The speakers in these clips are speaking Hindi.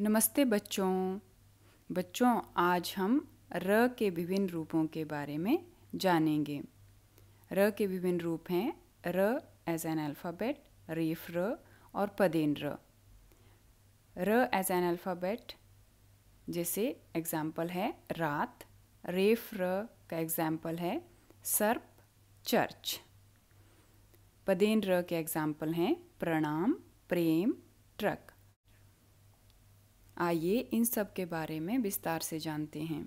नमस्ते बच्चों बच्चों आज हम र के विभिन्न रूपों के बारे में जानेंगे र के विभिन्न रूप हैं र एज एन अल्फ़ाबेट रेफ र और पदेन र र एज एन अल्फ़ाबेट जैसे एग्जाम्पल है रात रेफ र का एग्जाम्पल है सर्प चर्च पदेन र के एग्जाम्पल हैं प्रणाम प्रेम ट्रक आइए इन सब के बारे में विस्तार से जानते हैं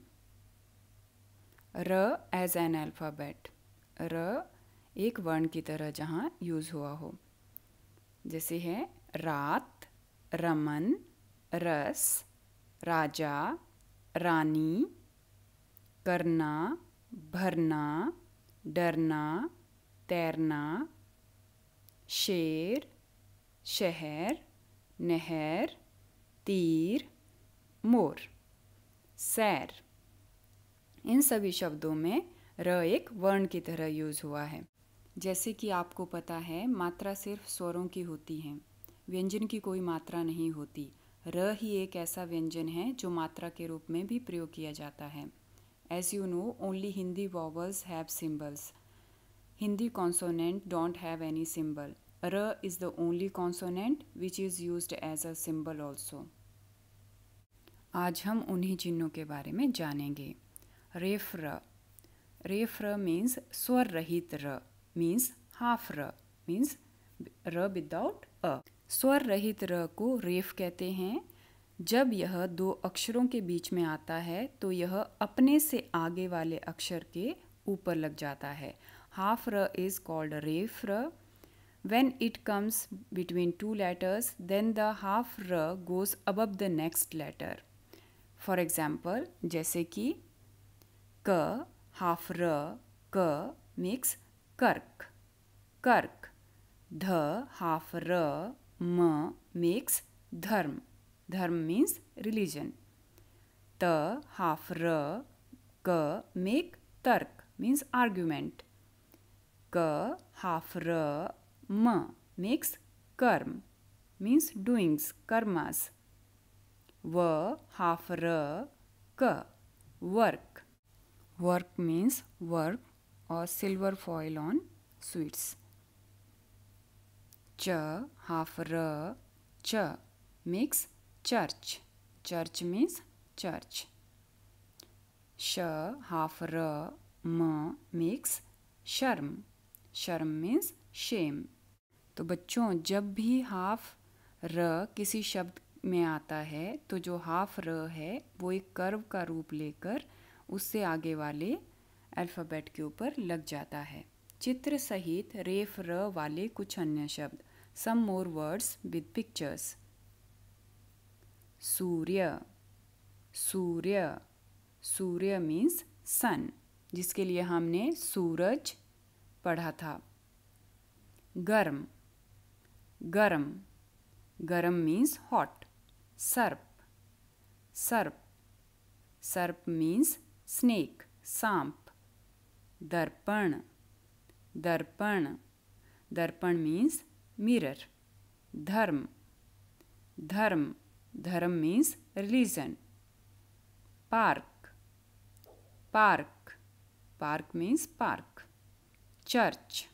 र एज एन अल्फ़ाबेट र एक वर्ण की तरह जहाँ यूज़ हुआ हो जैसे है रात रमन रस राजा रानी करना भरना डरना तैरना शेर शहर नहर तीर मोर सैर इन सभी शब्दों में र एक वर्ण की तरह यूज हुआ है जैसे कि आपको पता है मात्रा सिर्फ स्वरों की होती है व्यंजन की कोई मात्रा नहीं होती र ही एक ऐसा व्यंजन है जो मात्रा के रूप में भी प्रयोग किया जाता है as you know only Hindi vowels have symbols Hindi consonant don't have any symbol R is the only consonant which is used as a symbol also. आज हम उन्हीं चिन्हों के बारे में जानेंगे रेफ र रेफ र मीन्स स्वर रहित र मीन्स हाफ र मीन्स र विदाउट अ स्वर रहित र को रेफ कहते हैं जब यह दो अक्षरों के बीच में आता है तो यह अपने से आगे वाले अक्षर के ऊपर लग जाता है हाफ र इज कॉल्ड रेफ र When it comes between two letters, then the half r goes above the next letter. For example, jaise ki k half r k makes kark kark dh half r m makes dharm dharm means religion. त half r k make tark means argument. क half r म मेक्स कर्म मीन्स डूइंग्स कर्मास व हाफ र क वर्क वर्क मीन्स वर्क और सिल्वर फॉइल ऑन स्वीट्स च हाफ र च makes church church means church श हाफ र म मेक्स शर्म शर्म मीन्स शेम तो बच्चों जब भी हाफ र किसी शब्द में आता है तो जो हाफ र है वो एक कर्व का रूप लेकर उससे आगे वाले अल्फ़ाबेट के ऊपर लग जाता है चित्र सहित रेफ र वाले कुछ अन्य शब्द some more words with pictures सूर्य सूर्य सूर्य मीन्स सन जिसके लिए हमने सूरज पढ़ा था गर्म गरम गरम मीन्स हॉट सर्प सर्प सर्प मीन्स स्नेक सांप दर्पण दर्पण दर्पण मीन्स मिरर धर्म धर्म धर्म means religion park park park means park church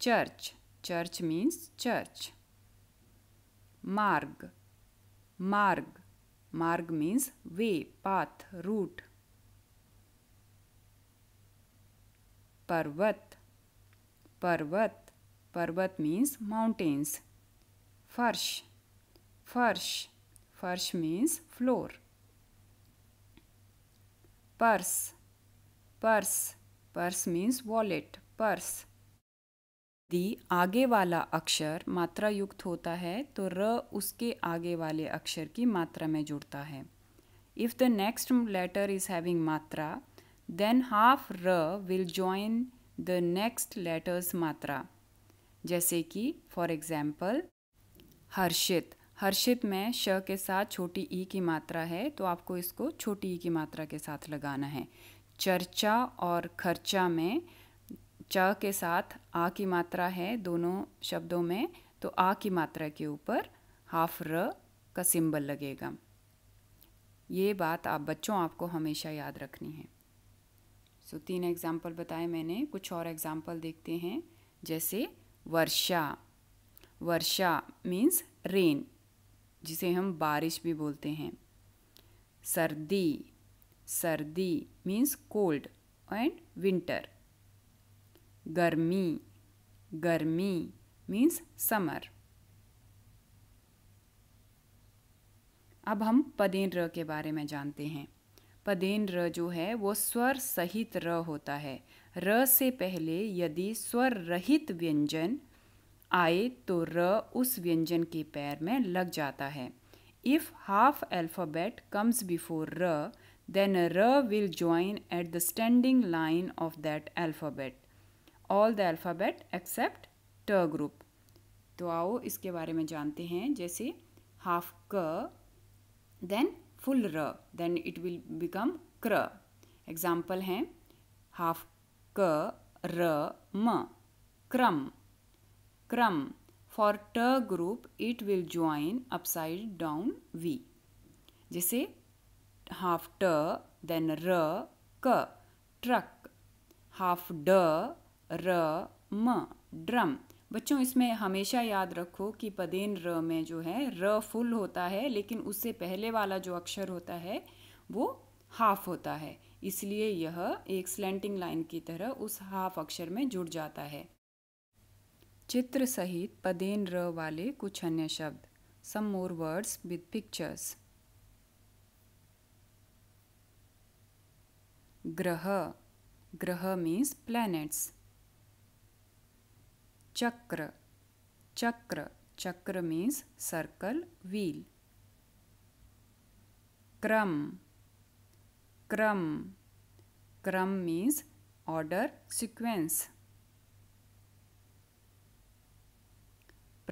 church Church means church. Marg, marg, marg means way, path, route. Parvat, parvat, parvat means mountains. Farsh, farsh, farsh means floor. Purse, purse, purse means wallet, purse. यदि आगे वाला अक्षर मात्रा युक्त होता है तो र उसके आगे वाले अक्षर की मात्रा में जुड़ता है if the next letter is having मात्रा देन हाफ र will join the next letters मात्रा जैसे कि फॉर एग्ज़ाम्पल हर्षित हर्षित में श के साथ छोटी ई e की मात्रा है तो आपको इसको छोटी ई e की मात्रा के साथ लगाना है चर्चा और खर्चा में च के साथ आ की मात्रा है दोनों शब्दों में तो आ की मात्रा के ऊपर हाफ र का सिंबल लगेगा ये बात आप बच्चों आपको हमेशा याद रखनी है सो so, तीन एग्जाम्पल बताए मैंने कुछ और एग्जाम्पल देखते हैं जैसे वर्षा वर्षा मीन्स रेन जिसे हम बारिश भी बोलते हैं सर्दी सर्दी means cold and winter garmi garmi means summer अब हम पदेन र के बारे में जानते हैं पदेन र जो है वो स्वर सहित र होता है र से पहले यदि स्वर रहित व्यंजन आए तो र उस व्यंजन के पैर में लग जाता है if half alphabet comes before र देन र will join at the standing line of that alphabet all the alphabet except ट ग्रुप तो आओ इसके बारे में जानते हैं जैसे हाफ क देन फुल र देन इट विल बिकम क्र एग्जाम्पल हैं हाफ क र म क्रम क्रम फॉर ट group it will join upside down V जैसे हाफ ट देन र क ट्रक हाफ ड र म ड्रम बच्चों इसमें हमेशा याद रखो कि पदेन र में जो है र फुल होता है लेकिन उससे पहले वाला जो अक्षर होता है वो हाफ होता है इसलिए यह एक स्लेंटिंग लाइन की तरह उस हाफ अक्षर में जुड़ जाता है चित्र सहित पदेन र वाले कुछ अन्य शब्द some more words with pictures ग्रह ग्रह मीन्स प्लैनेट्स चक्र चक्र चक्र मीन्स सर्कल व्हील क्रम क्रम क्रम मीन्स ऑर्डर सिक्वेंस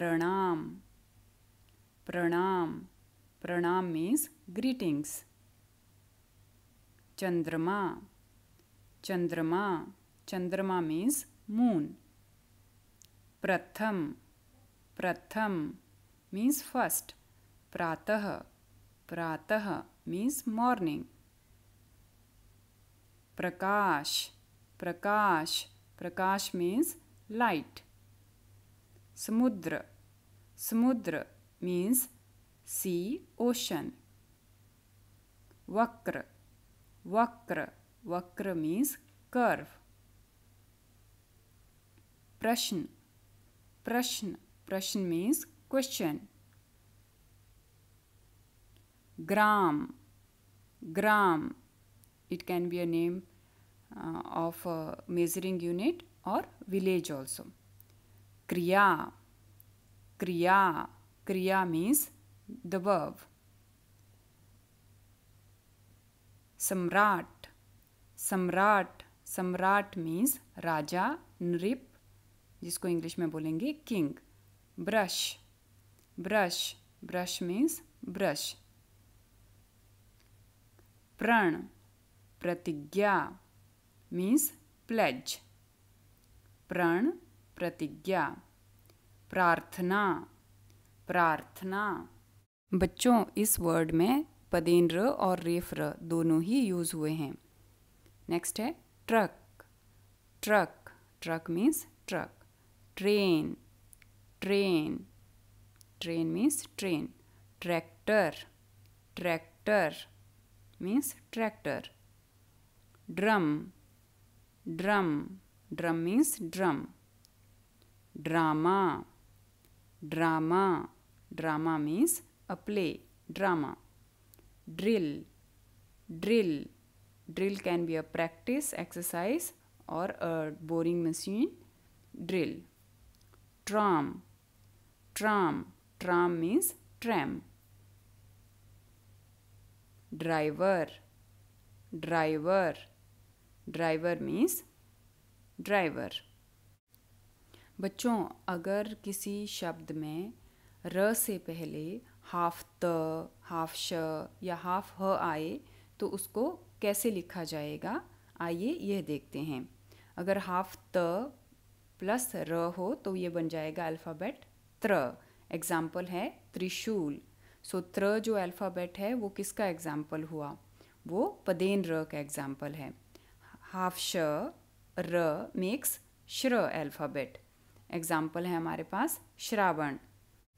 प्रणाम प्रणाम प्रणाम मीन्स ग्रीटिंग्स चंद्रमा चंद्रमा चंद्रमा मीन्स मून प्रथम प्रथम मीन्स फर्स्ट प्रातः प्रातः मीन्स मॉर्निंग प्रकाश प्रकाश प्रकाश मीन्स लाइट समुद्र समुद्र मीन्स सी ओशन वक्र वक्र वक्र मीन्स कर्व प्रश्न Prashn. Prashn means question. Gram. Gram. It can be a name uh, of a measuring unit or village also. Kriya. Kriya. Kriya means the verb. Samrat. Samrat. Samrat means Raja, Nrip, जिसको इंग्लिश में बोलेंगे king brush brush brush means brush प्रण प्रतिज्ञा मीन्स प्लेज प्रण प्रतिज्ञा प्रार्थना प्रार्थना बच्चों इस वर्ड में पदेन र और रेफ र दोनों ही यूज हुए हैं नेक्स्ट है truck truck truck means truck train train train means train tractor tractor means tractor drum drum drum means drum drama drama drama means a play drama drill drill drill can be a practice exercise or a boring machine drill tram tram tram means tram driver driver driver means driver बच्चों अगर किसी शब्द में र से पहले हाफ त हाफ श या हाफ ह आए तो उसको कैसे लिखा जाएगा आइए यह देखते हैं अगर हाफ त प्लस र हो तो ये बन जाएगा अल्फ़ाबेट त्र एग्ज़ाम्पल है त्रिशूल सो त्र जो अल्फ़ाबेट है वो किसका एग्ज़ाम्पल हुआ वो पदेन र का एग्ज़ाम्पल है हाफ श र मेक्स श्र अल्फ़ाबेट एग्ज़ाम्पल है हमारे पास श्रावण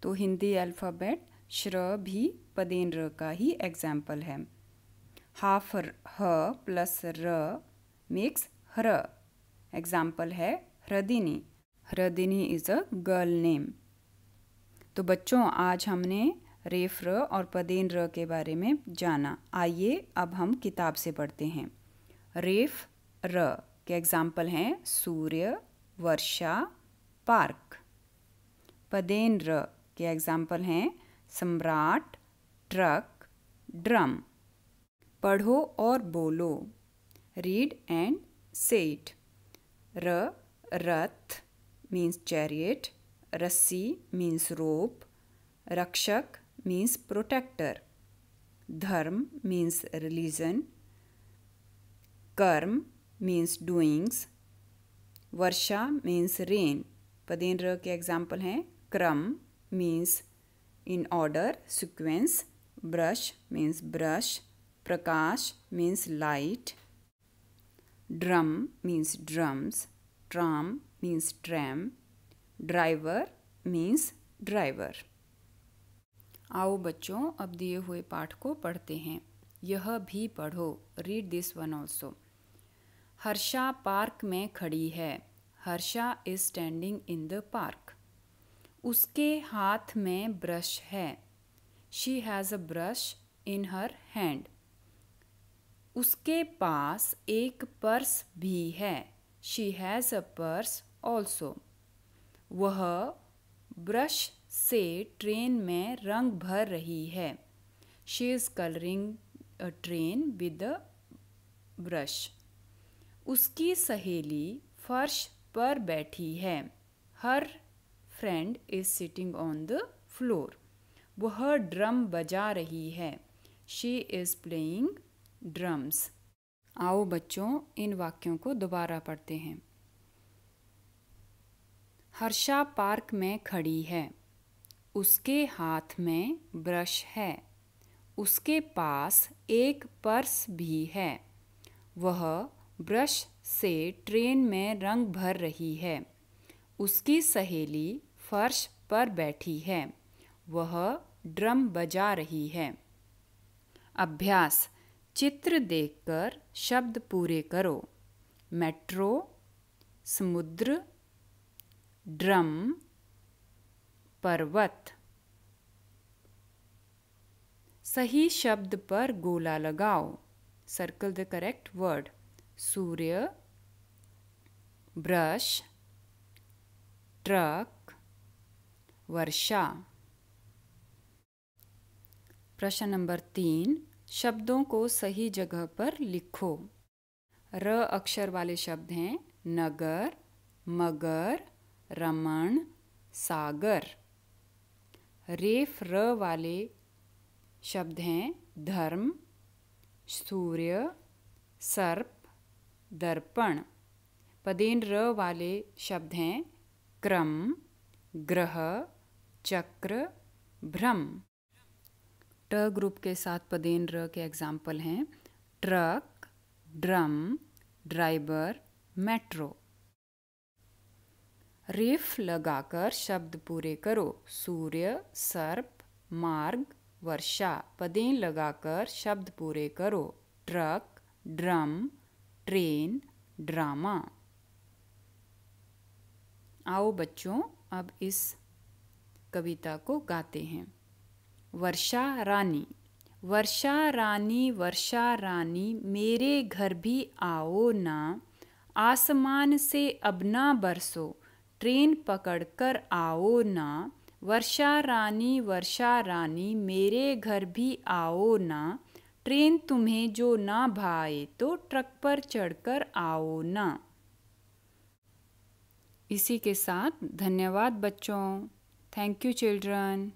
तो हिंदी अल्फ़ाबेट श्र भी पदेन र का ही एग्ज़ाम्पल है हाफ ह प्लस र मेक्स हर एग्ज़ाम्पल है Hridini Hridini is a girl name तो बच्चों आज हमने रेफ र और पदेन र के बारे में जाना आइए अब हम किताब से पढ़ते हैं रेफ र के एग्जाम्पल हैं सूर्य वर्षा पार्क पदेन र के एग्जाम्पल हैं सम्राट ट्रक ड्रम पढ़ो और बोलो रीड एंड सेट र रथ मीन्स चैरिएट रस्सी मीन्स रोप रक्षक मीन्स प्रोटेक्टर धर्म मीन्स रिलीजन कर्म मीन्स डूइंग्स वर्षा मीन्स रेन पदेन र के एग्जाम्पल हैं क्रम means in order sequence brush means brush प्रकाश means light drum means drums tram means tram, driver means driver. आओ बच्चों अब दिए हुए पाठ को पढ़ते हैं यह भी पढ़ो read this one also Harsha park में खड़ी है Harsha is standing in the park उसके हाथ में ब्रश है she has a brush in her hand उसके पास एक पर्स भी है she has a purse also वह ब्रश से ट्रेन में रंग भर रही है she is colouring a train with a brush उसकी सहेली फर्श पर बैठी है her friend is sitting on the floor वह ड्रम बजा रही है शी इज़ प्लेइंग ड्रम्स आओ बच्चों इन वाक्यों को दोबारा पढ़ते हैं हर्षा पार्क में खड़ी है उसके हाथ में ब्रश है उसके पास एक पर्स भी है वह ब्रश से ट्रेन में रंग भर रही है उसकी सहेली फर्श पर बैठी है वह ड्रम बजा रही है अभ्यास चित्र देखकर शब्द पूरे करो मेट्रो समुद्र ड्रम पर्वत सही शब्द पर गोला लगाओ सर्कल द करेक्ट वर्ड सूर्य ब्रश ट्रक वर्षा प्रश्न नंबर तीन शब्दों को सही जगह पर लिखो र अक्षर वाले शब्द हैं नगर मगर रमण सागर रेफ र वाले शब्द हैं धर्म सूर्य सर्प दर्पण पदेन र वाले शब्द हैं क्रम ग्रह चक्र भ्रम ट ग्रुप के साथ पदेन र के एग्जाम्पल हैं ट्रक ड्रम ड्राइवर मेट्रो रिफ लगाकर शब्द पूरे करो सूर्य सर्प मार्ग वर्षा पदेन लगाकर शब्द पूरे करो ट्रक ड्रम ट्रेन ड्रामा आओ बच्चों अब इस कविता को गाते हैं वर्षा रानी वर्षा रानी वर्षा रानी मेरे घर भी आओ ना आसमान से अब ना बरसो ट्रेन पकड़ कर आओ ना वर्षा रानी वर्षा रानी मेरे घर भी आओ ना ट्रेन तुम्हें जो ना भाए तो ट्रक पर चढ़कर आओ ना इसी के साथ धन्यवाद बच्चों थैंक यू चिल्ड्रन